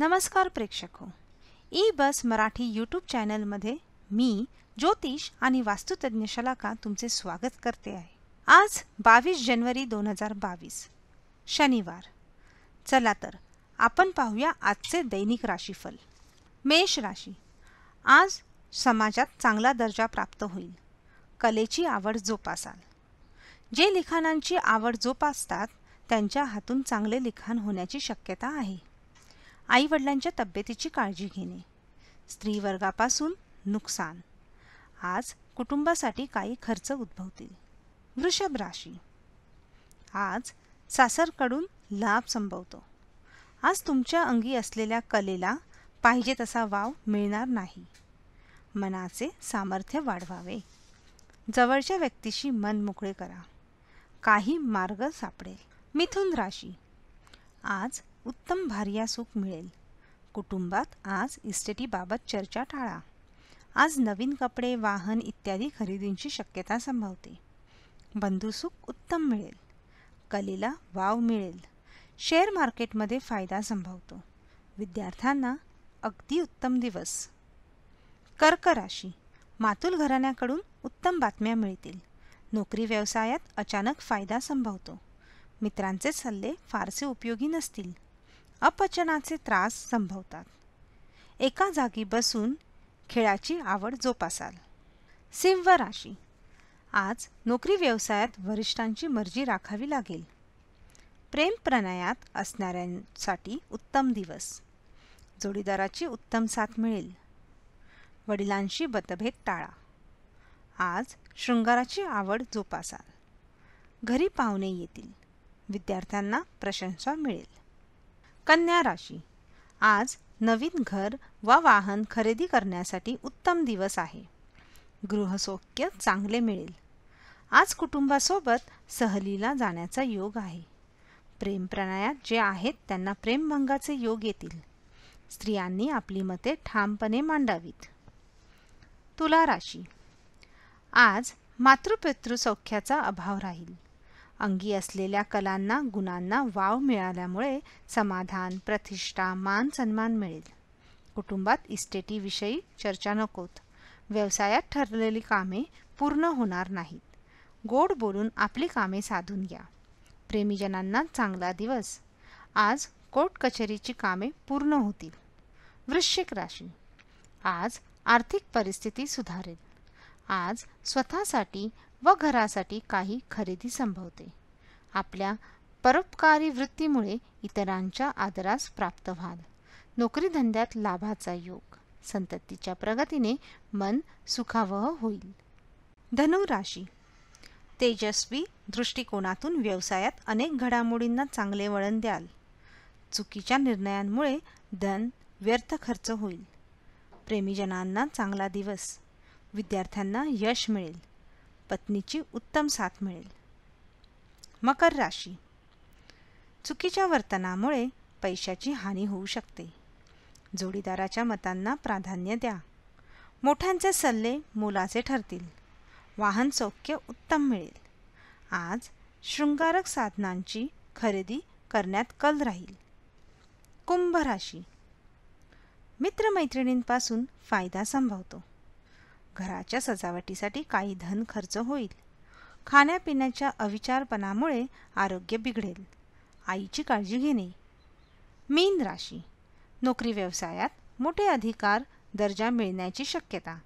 नमस्कार प्रेक्षक ई बस मराठी यूट्यूब चॅनलमध्ये मी ज्योतिष आणि वास्तुतज्ञ शलाका तुमचे स्वागत करते आहे आज बावीस जनवरी दोन हजार बावीस शनिवार चला तर आपण पाहूया आजचे दैनिक राशीफल मेष राशी आज समाजात चांगला दर्जा प्राप्त होईल कलेची आवड जोपासाल जे लिखाणांची आवड जोपासतात त्यांच्या हातून चांगले लिखाण होण्याची शक्यता आहे आईवडिलांच्या तब्येतीची काळजी घेणे स्त्रीवर्गापासून नुकसान आज कुटुंबासाठी काही खर्च उद्भवतील वृषभ राशी आज सासरकडून लाभ संभवतो आज तुमच्या अंगी असलेल्या कलेला पाहिजे तसा वाव मिळणार नाही मनाचे सामर्थ्य वाढवावे जवळच्या व्यक्तीशी मन मोकळे करा काही मार्ग सापडेल मिथुन राशी आज उत्तम भार्या सुख मिळेल कुटुंबात आज इस्टेटीबाबत चर्चा टाळा आज नवीन कपडे वाहन इत्यादी खरेदींची शक्यता संभवते बंधुसुख उत्तम मिळेल कलेला वाव मिळेल शेअर मार्केटमध्ये फायदा संभवतो विद्यार्थ्यांना अगदी उत्तम दिवस कर्क राशी मातुल घराण्याकडून उत्तम बातम्या मिळतील नोकरी व्यवसायात अचानक फायदा संभवतो मित्रांचे सल्ले फारसे उपयोगी नसतील अपचनाचे त्रास संभवतात एका जागी बसून खेळाची आवड जोपासाल सिंह राशी आज नोकरी व्यवसायात वरिष्ठांची मर्जी राखावी लागेल प्रेम प्रणयात असणाऱ्यांसाठी उत्तम दिवस जोडीदाराची उत्तम साथ मिळेल वडिलांशी मतभेद टाळा आज शृंगाराची आवड जोपासाल घरी पाहुणे येतील विद्यार्थ्यांना प्रशंसा मिळेल कन्या राशी आज नवीन घर व वाहन खरेदी करण्यासाठी उत्तम दिवस आहे गृहसौख्य चांगले मिळेल आज कुटुंबासोबत सहलीला जाण्याचा योग आहे प्रेमप्रणायात जे आहेत त्यांना प्रेमभंगाचे योग येतील स्त्रियांनी आपली मते ठामपणे मांडावीत तुला राशी आज मातृपितृसौख्याचा अभाव राहील अंगी असलेल्या कलांना गुणांना वाव मिळाल्यामुळे समाधान प्रतिष्ठा मान सन्मान मिळेल कुटुंबात इस्टेटीविषयी चर्चा नकोत व्यवसायात ठरलेली कामे पूर्ण होणार नाहीत गोड बोलून आपली कामे साधून घ्या प्रेमीजनांना चांगला दिवस आज कोर्ट कचेरीची कामे पूर्ण होतील वृश्चिक राशी आज आर्थिक परिस्थिती सुधारेल आज स्वतःसाठी व घरासाठी काही खरेदी संभवते आपल्या परोपकारी वृत्तीमुळे इतरांच्या आदरास प्राप्त व्हाल नोकरीधंद्यात लाभाचा योग संततीच्या प्रगतीने मन सुखावह होईल धनुराशी तेजस्वी दृष्टिकोनातून व्यवसायात अनेक घडामोडींना चांगले वळण द्याल चुकीच्या निर्णयांमुळे धन व्यर्थ खर्च होईल प्रेमीजनांना चांगला दिवस विद्यार्थ्यांना यश मिळेल पत्नीची उत्तम साथ मिळेल मकर राशी चुकीच्या वर्तनामुळे पैशाची हानी होऊ शकते जोडीदाराच्या मतांना प्राधान्य द्या मोठ्यांचे सल्ले मोलाचे ठरतील वाहन सौख्य उत्तम मिळेल आज शृंगारक साधनांची खरेदी करण्यात कल राहील कुंभ राशी मित्रमैत्रिणींपासून फायदा संभवतो घराच्या सजावटीसाठी काही धन खर्च होईल खाण्यापिण्याच्या अविचारपणामुळे आरोग्य बिघडेल आईची काळजी घेणे मीन राशी नोकरी व्यवसायात मोठे अधिकार दर्जा मिळण्याची शक्यता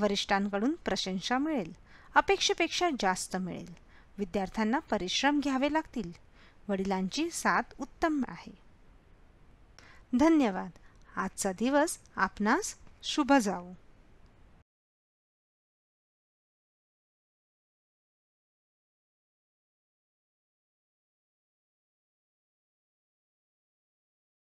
वरिष्ठांकडून प्रशंसा मिळेल अपेक्षेपेक्षा जास्त मिळेल विद्यार्थ्यांना परिश्रम घ्यावे लागतील वडिलांची साथ उत्तम आहे धन्यवाद आजचा दिवस आपणास शुभ जाऊ